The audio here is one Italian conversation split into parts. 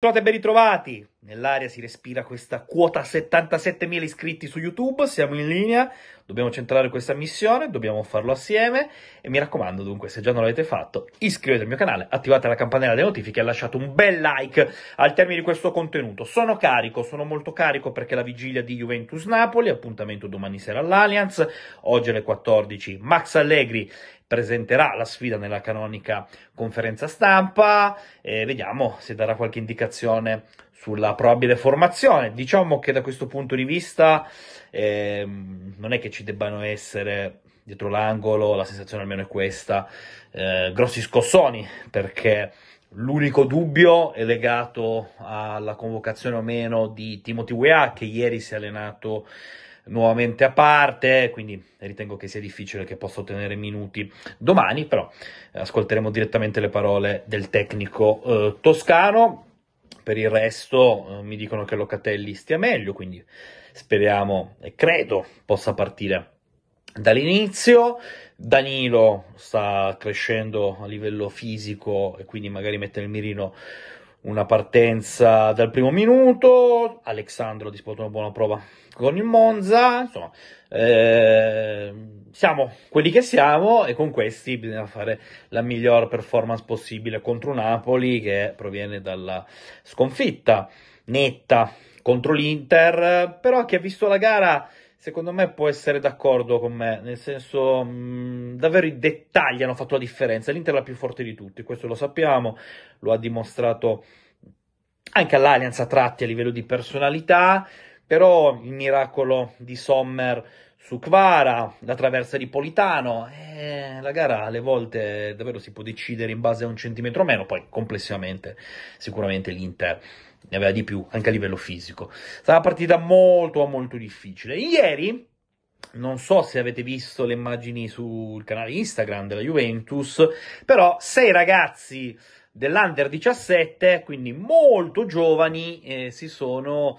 Trovate ben ritrovati. Nell'aria si respira questa quota 77.000 iscritti su YouTube, siamo in linea, dobbiamo centrare questa missione, dobbiamo farlo assieme e mi raccomando dunque se già non l'avete fatto iscrivetevi al mio canale, attivate la campanella delle notifiche e lasciate un bel like al termine di questo contenuto. Sono carico, sono molto carico perché è la vigilia di Juventus-Napoli, appuntamento domani sera all'Allianz, oggi alle 14 Max Allegri presenterà la sfida nella canonica conferenza stampa e vediamo se darà qualche indicazione sulla probabile formazione. Diciamo che da questo punto di vista eh, non è che ci debbano essere dietro l'angolo, la sensazione almeno è questa, eh, grossi scossoni perché l'unico dubbio è legato alla convocazione o meno di Timothy Weah che ieri si è allenato nuovamente a parte, quindi ritengo che sia difficile che possa ottenere minuti domani, però ascolteremo direttamente le parole del tecnico eh, toscano per il resto eh, mi dicono che Locatelli stia meglio, quindi speriamo e credo possa partire dall'inizio. Danilo sta crescendo a livello fisico e quindi magari mette nel mirino una partenza dal primo minuto. Alexandro ha disputato una buona prova con il Monza. Insomma, eh, siamo quelli che siamo e con questi bisogna fare la miglior performance possibile contro Napoli che proviene dalla sconfitta netta contro l'Inter, però chi ha visto la gara secondo me può essere d'accordo con me, nel senso mh, davvero i dettagli hanno fatto la differenza, l'Inter è la più forte di tutti, questo lo sappiamo, lo ha dimostrato anche all'Allianz a tratti a livello di personalità, però il miracolo di Sommer su Kvara, la traversa di Politano. Eh, la gara alle volte davvero si può decidere in base a un centimetro meno, poi complessivamente sicuramente l'Inter ne aveva di più anche a livello fisico. Sarà una partita molto molto difficile. Ieri non so se avete visto le immagini sul canale Instagram della Juventus, però sei ragazzi dell'Under 17, quindi molto giovani, eh, si sono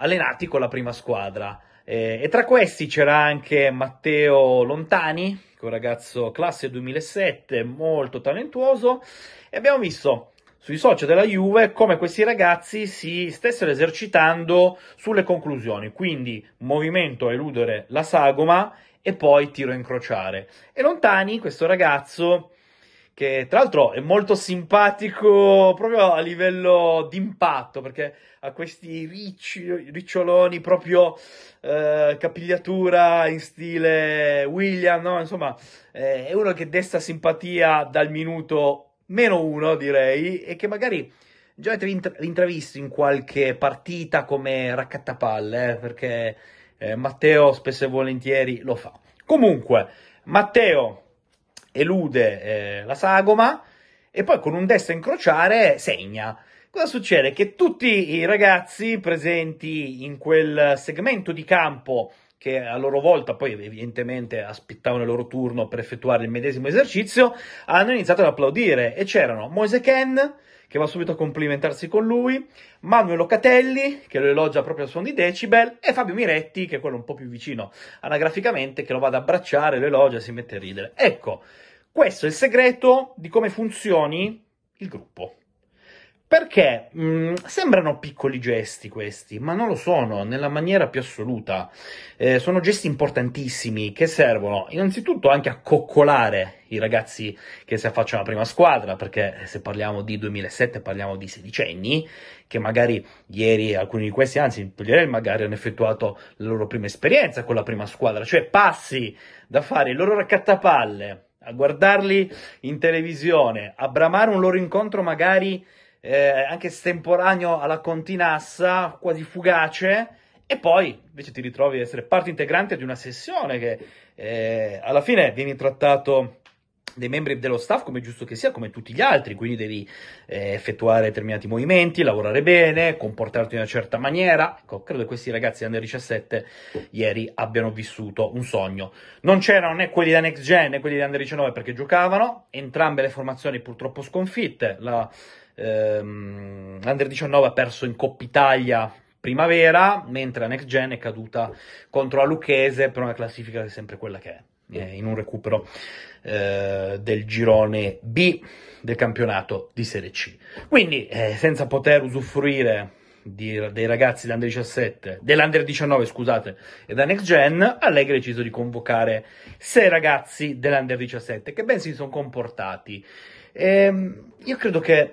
allenati con la prima squadra eh, e tra questi c'era anche Matteo Lontani, che è un ragazzo classe 2007, molto talentuoso, e abbiamo visto sui social della Juve come questi ragazzi si stessero esercitando sulle conclusioni, quindi movimento a eludere la sagoma e poi tiro a incrociare. E Lontani, questo ragazzo, che tra l'altro è molto simpatico proprio a livello di impatto, perché ha questi ricci, riccioloni proprio eh, capigliatura in stile William, no? insomma eh, è uno che desta simpatia dal minuto meno uno direi e che magari già avete intra- intravisto in qualche partita come raccattapalle, eh, perché eh, Matteo spesso e volentieri lo fa. Comunque, Matteo, elude eh, la sagoma e poi con un destro incrociare segna. Cosa succede? Che tutti i ragazzi presenti in quel segmento di campo che a loro volta poi evidentemente aspettavano il loro turno per effettuare il medesimo esercizio, hanno iniziato ad applaudire e c'erano Moise Ken, che va subito a complimentarsi con lui, Manuel Locatelli, che lo elogia proprio al suono di Decibel, e Fabio Miretti, che è quello un po' più vicino anagraficamente, che lo va ad abbracciare, lo elogia e si mette a ridere. Ecco, questo è il segreto di come funzioni il gruppo. Perché mh, mm, sembrano piccoli gesti questi, ma non lo sono nella maniera più assoluta. Eh, sono gesti importantissimi che servono innanzitutto anche a coccolare i ragazzi che si affacciano alla prima squadra, perché se parliamo di 2007 parliamo di sedicenni, che magari ieri alcuni di questi, anzi Togliarelli magari hanno effettuato la loro prima esperienza con la prima squadra, cioè passi da fare il loro raccattapalle a guardarli in televisione, a bramare un loro incontro magari eh, anche estemporaneo alla continassa, quasi fugace, e poi invece ti ritrovi ad essere parte integrante di una sessione che eh, alla fine vieni trattato dei membri dello staff come giusto che sia, come tutti gli altri, quindi devi eh, effettuare determinati movimenti, lavorare bene, comportarti in una certa maniera. Ecco, credo che questi ragazzi under 17 ieri abbiano vissuto un sogno. Non c'erano né quelli da Next Gen né quelli da under 19 perché giocavano, entrambe le formazioni purtroppo sconfitte. La ehm, Under 19 ha perso in Coppa Italia primavera, mentre la Next Gen è caduta contro la Lucchese per una classifica che è sempre quella che è eh, in un recupero eh, del girone B del campionato di Serie C. Quindi, eh, senza poter usufruire di, dei ragazzi dell'Under 17, dell'Under 19, scusate, e da Next Gen, Allegri ha deciso di convocare sei ragazzi dell'Under 17 che ben si sono comportati. E, ehm, io credo che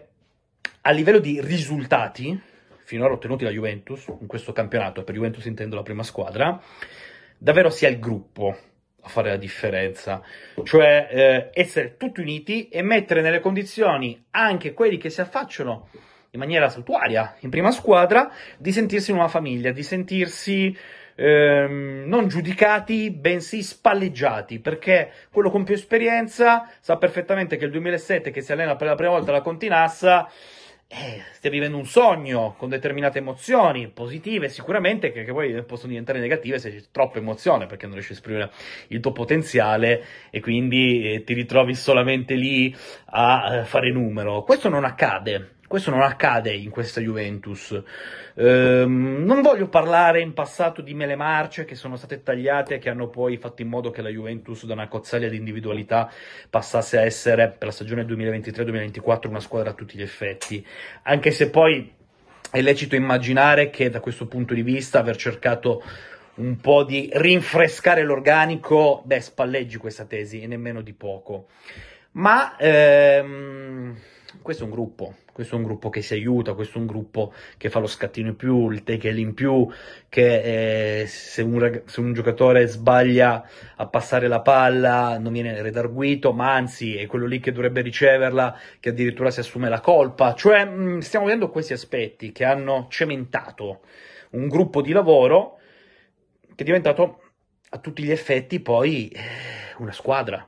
a livello di risultati finora ottenuti da Juventus in questo campionato, per Juventus intendo la prima squadra, davvero sia il gruppo a fare la differenza, cioè eh, essere tutti uniti e mettere nelle condizioni anche quelli che si affacciano in maniera saltuaria in prima squadra di sentirsi in una famiglia, di sentirsi ehm, non giudicati, bensì spalleggiati, perché quello con più esperienza sa perfettamente che il 2007 che si allena per la prima volta la Continassa eh, stai vivendo un sogno con determinate emozioni positive, sicuramente, che, che, poi possono diventare negative se c'è troppa emozione perché non riesci a esprimere il tuo potenziale e quindi eh, ti ritrovi solamente lì a eh, fare numero. Questo non accade questo non accade in questa Juventus. Ehm, non voglio parlare in passato di mele marce che sono state tagliate e che hanno poi fatto in modo che la Juventus da una cozzaglia di individualità passasse a essere per la stagione 2023-2024 una squadra a tutti gli effetti. Anche se poi è lecito immaginare che da questo punto di vista aver cercato un po' di rinfrescare l'organico, beh, spalleggi questa tesi e nemmeno di poco. Ma... Ehm questo è un gruppo, questo è un gruppo che si aiuta, questo è un gruppo che fa lo scattino in più, il tackle in più, che eh, se, un rag- se, un giocatore sbaglia a passare la palla non viene redarguito, ma anzi è quello lì che dovrebbe riceverla, che addirittura si assume la colpa. Cioè mh, mm, stiamo vedendo questi aspetti che hanno cementato un gruppo di lavoro che è diventato a tutti gli effetti poi eh, una squadra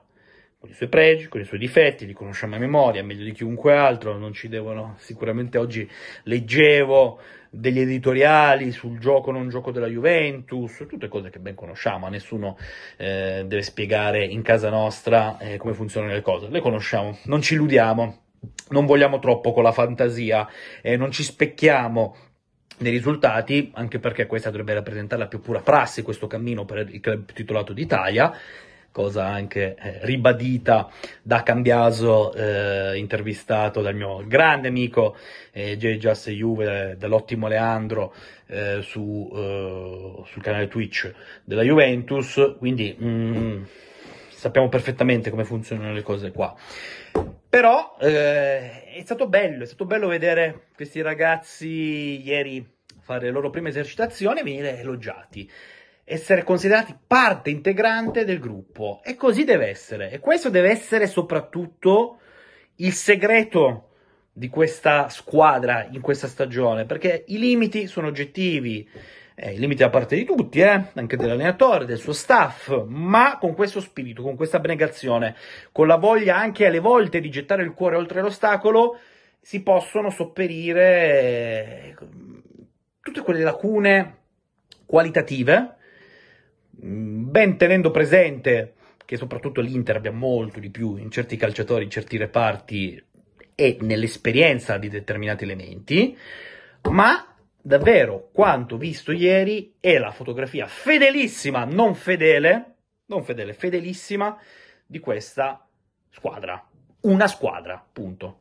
con i suoi pregi, con i suoi difetti, li conosciamo a memoria, meglio di chiunque altro, non ci devono, sicuramente oggi leggevo degli editoriali sul gioco o non gioco della Juventus, tutte cose che ben conosciamo, a nessuno eh, deve spiegare in casa nostra eh, come funzionano le cose, le conosciamo, non ci illudiamo, non vogliamo troppo con la fantasia, eh, non ci specchiamo nei risultati, anche perché questa dovrebbe rappresentare la più pura prassi, questo cammino per il club titolato d'Italia, cosa anche eh, ribadita da Cambiaso, eh, intervistato dal mio grande amico eh, J. Just Juve, dall'ottimo Leandro, eh, su, eh, sul canale Twitch della Juventus, quindi mm, sappiamo perfettamente come funzionano le cose qua. Però eh, è stato bello, è stato bello vedere questi ragazzi ieri fare le loro prime esercitazioni e venire elogiati essere considerati parte integrante del gruppo. E così deve essere. E questo deve essere soprattutto il segreto di questa squadra in questa stagione, perché i limiti sono oggettivi. Eh, I limiti da parte di tutti, eh? anche dell'allenatore, del suo staff, ma con questo spirito, con questa abnegazione, con la voglia anche alle volte di gettare il cuore oltre l'ostacolo, si possono sopperire eh, tutte quelle lacune qualitative Mm, ben tenendo presente che soprattutto l'Inter abbia molto di più in certi calciatori, in certi reparti e nell'esperienza di determinati elementi, ma davvero quanto visto ieri è la fotografia fedelissima, non fedele, non fedele, fedelissima di questa squadra. Una squadra, punto.